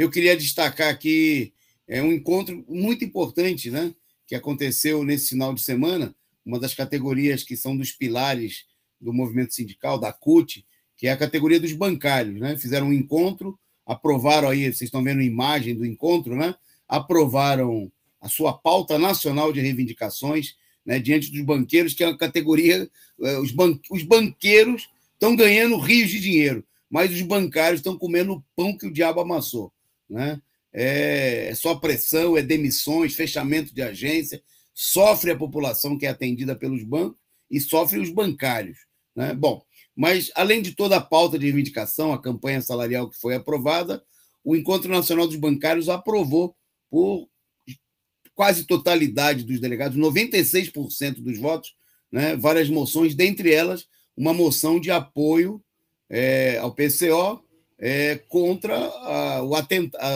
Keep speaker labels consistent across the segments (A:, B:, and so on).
A: Eu queria destacar aqui é, um encontro muito importante, né? Que aconteceu nesse final de semana, uma das categorias que são dos pilares do movimento sindical, da CUT, que é a categoria dos bancários, né? Fizeram um encontro, aprovaram aí, vocês estão vendo a imagem do encontro, né? Aprovaram a sua pauta nacional de reivindicações, né, diante dos banqueiros, que é uma categoria. É, os, ban os banqueiros estão ganhando rios de dinheiro, mas os bancários estão comendo o pão que o diabo amassou né? É, é só pressão, é demissões, fechamento de agência, sofre a população que é atendida pelos bancos e sofre os bancários. Né? Bom, mas além de toda a pauta de reivindicação, a campanha salarial que foi aprovada, o Encontro Nacional dos Bancários aprovou por quase totalidade dos delegados, 96% dos votos, né? várias moções, dentre elas uma moção de apoio é, ao PCO, é, contra a,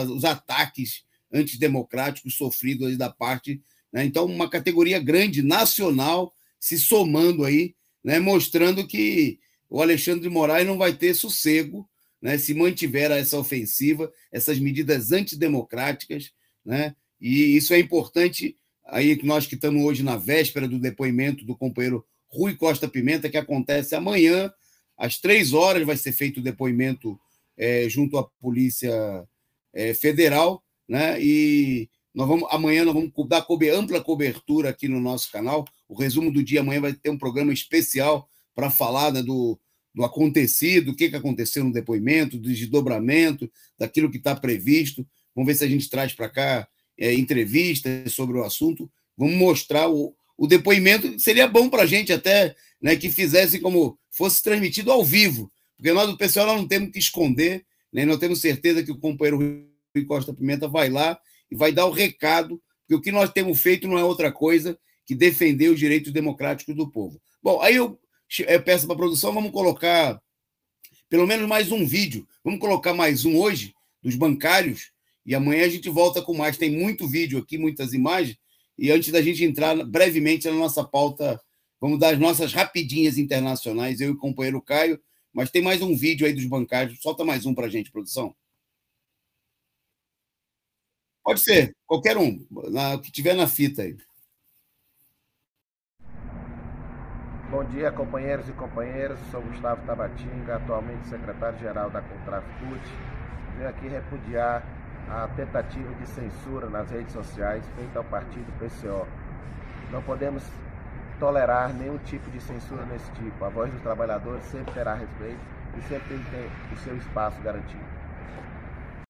A: os ataques antidemocráticos sofridos da parte. Né? Então, uma categoria grande, nacional, se somando aí, né? mostrando que o Alexandre de Moraes não vai ter sossego né? se mantiver essa ofensiva, essas medidas antidemocráticas. Né? E isso é importante aí nós que estamos hoje na véspera do depoimento do companheiro Rui Costa Pimenta, que acontece amanhã, às três horas, vai ser feito o depoimento é, junto à Polícia é, Federal, né? E nós vamos, amanhã nós vamos dar cobre, ampla cobertura aqui no nosso canal. O resumo do dia amanhã vai ter um programa especial para falar né, do, do acontecido, o que, que aconteceu no depoimento, do desdobramento, daquilo que está previsto. Vamos ver se a gente traz para cá é, entrevistas sobre o assunto. Vamos mostrar o, o depoimento. Seria bom para a gente até né, que fizesse como fosse transmitido ao vivo, porque nós do pessoal não temos que esconder, né? nós temos certeza que o companheiro Rui Costa Pimenta vai lá e vai dar o recado, porque o que nós temos feito não é outra coisa que defender os direitos democráticos do povo. Bom, aí eu, eu eh, peço para a produção, vamos colocar pelo menos mais um vídeo. Vamos colocar mais um hoje, dos bancários, e amanhã a gente volta com mais. Tem muito vídeo aqui, muitas imagens. E antes da gente entrar brevemente na nossa pauta, vamos dar as nossas rapidinhas internacionais, eu e o companheiro Caio. Mas tem mais um vídeo aí dos bancários. Solta mais um para a gente, produção. Pode ser, qualquer um, na, que tiver na fita aí.
B: Bom dia, companheiros e companheiras. Sou Gustavo Tabatinga, atualmente secretário-geral da Contrafcut. Venho aqui repudiar a tentativa de censura nas redes sociais feita ao partido PCO. Não podemos tolerar nenhum tipo de censura nesse tipo. A voz do trabalhador sempre terá respeito e sempre tem o seu espaço garantido.